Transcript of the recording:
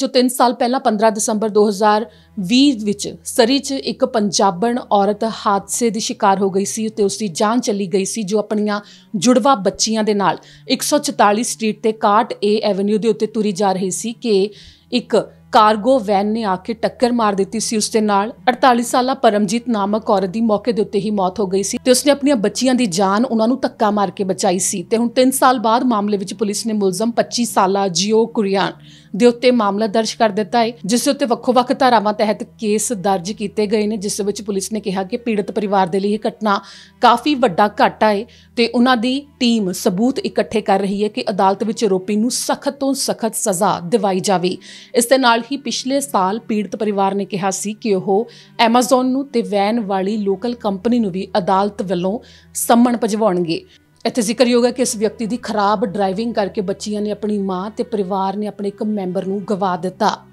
ਜੋ 3 ਸਾਲ ਪਹਿਲਾਂ 15 ਦਸੰਬਰ 2020 ਵਿੱਚ ਸਰੀ 'ਚ ਇੱਕ ਪੰਜਾਬਣ ਔਰਤ ਹਾਦਸੇ ਦੀ ਸ਼ਿਕਾਰ ਹੋ ਗਈ ਸੀ ਤੇ ਉਸ ਦੀ ਜਾਨ ਚਲੀ ਗਈ ਸੀ ਜੋ ਆਪਣੀਆਂ ਜੁੜਵਾ ਬੱਚੀਆਂ ਦੇ ਨਾਲ 144 ਸਟਰੀਟ ਤੇ 61 ਏ ਐਵੇਨਿਊ ਦੇ ਉੱਤੇ ਤੁਰੀ ਜਾ ਰਹੀ ਸੀ ਕਿ ਇੱਕ ਕਾਰਗੋ ਵੈਨ ਨੇ ਆ ਕੇ ਟੱਕਰ ਮਾਰ ਦਿੱਤੀ ਸੀ ਉਸ ਦੇ ਨਾਲ 48 ਸਾਲਾ ਪਰਮਜੀਤ ਨਾਮਕ ਔਰਤ ਦੀ ਮੌਕੇ ਦੇ ਉੱਤੇ ਹੀ ਮੌਤ ਹੋ ਗਈ ਸੀ ਤੇ ਉਸਨੇ ਆਪਣੀਆਂ ਬੱਚੀਆਂ ਦੀ ਜਾਨ ਉਹਨਾਂ ਨੂੰ ਧੱਕਾ ਮਾਰ ਕੇ ਬਚਾਈ ਸੀ ਤੇ ਹੁਣ 3 ਸਾਲ ਬਾਅਦ ਮਾਮਲੇ ਵਿੱਚ ਪੁਲਿਸ ਨੇ ਮੁਲਜ਼ਮ 25 ਸਾਲਾ ਜਿਓ ਕੁਰੀਆਨ ਦੇ ਉੱਤੇ ਮਾਮਲਾ ਦਰਜ ਕਰ ਦਿੱਤਾ ਹੈ ਜਿਸ ਉੱਤੇ ਵੱਖੋ-ਵੱਖ ਧਾਰਾਵਾਂ ਤਹਿਤ ਕੇਸ ਦਰਜ ਕੀਤੇ ਗਏ ਨੇ ਜਿਸ ਵਿੱਚ ਪੁਲਿਸ ਨੇ ਕਿਹਾ ਕਿ ਪੀੜਤ ਪਰਿਵਾਰ ਦੇ ਲਈ ਇਹ ਘਟਨਾ ਕਾਫੀ ਵੱਡਾ ਘਾਟਾ ਹੈ ਤੇ ਉਹਨਾਂ ਦੀ ਟੀਮ ਸਬੂਤ ਇਕੱਠੇ ਕਰ ਰਹੀ ਹੈ ਕਿ ਅਦਾਲਤ ਵਿੱਚ ਆਰੋਪੀ ਨੂੰ ਸਖਤ ਤੋਂ ਸਖਤ ਸਜ਼ਾ ਦਿਵਾਈ ਜਾਵੇ ਇਸ ਦੇ ਨਾਲ ਹੀ ਪਿਛਲੇ ਸਾਲ ਪੀੜਤ ਪਰਿਵਾਰ ਨੇ ਕਿਹਾ ਸੀ ਕਿ ਉਹ Amazon ਨੂੰ ਤੇ ਵੈਨ ਵਾਲੀ ਲੋਕਲ ਕੰਪਨੀ ਨੂੰ ਵੀ ਅਦਾਲਤ ਵੱਲੋਂ ਸੰਮਣ ਭਜਵਾਉਣਗੇ ਇੱਥੇ ਜ਼ਿਕਰ ਗਿਆ ਕਿ ਇਸ ਵਿਅਕਤੀ ਦੀ ਖਰਾਬ ਡਰਾਈਵਿੰਗ ਕਰਕੇ ਬੱਚੀਆਂ ਨੇ ਆਪਣੀ ਮਾਂ ਤੇ ਪਰਿਵਾਰ ਨੇ ਆਪਣੇ ਇੱਕ ਮੈਂਬਰ ਨੂੰ ਗਵਾ ਦਿੱਤਾ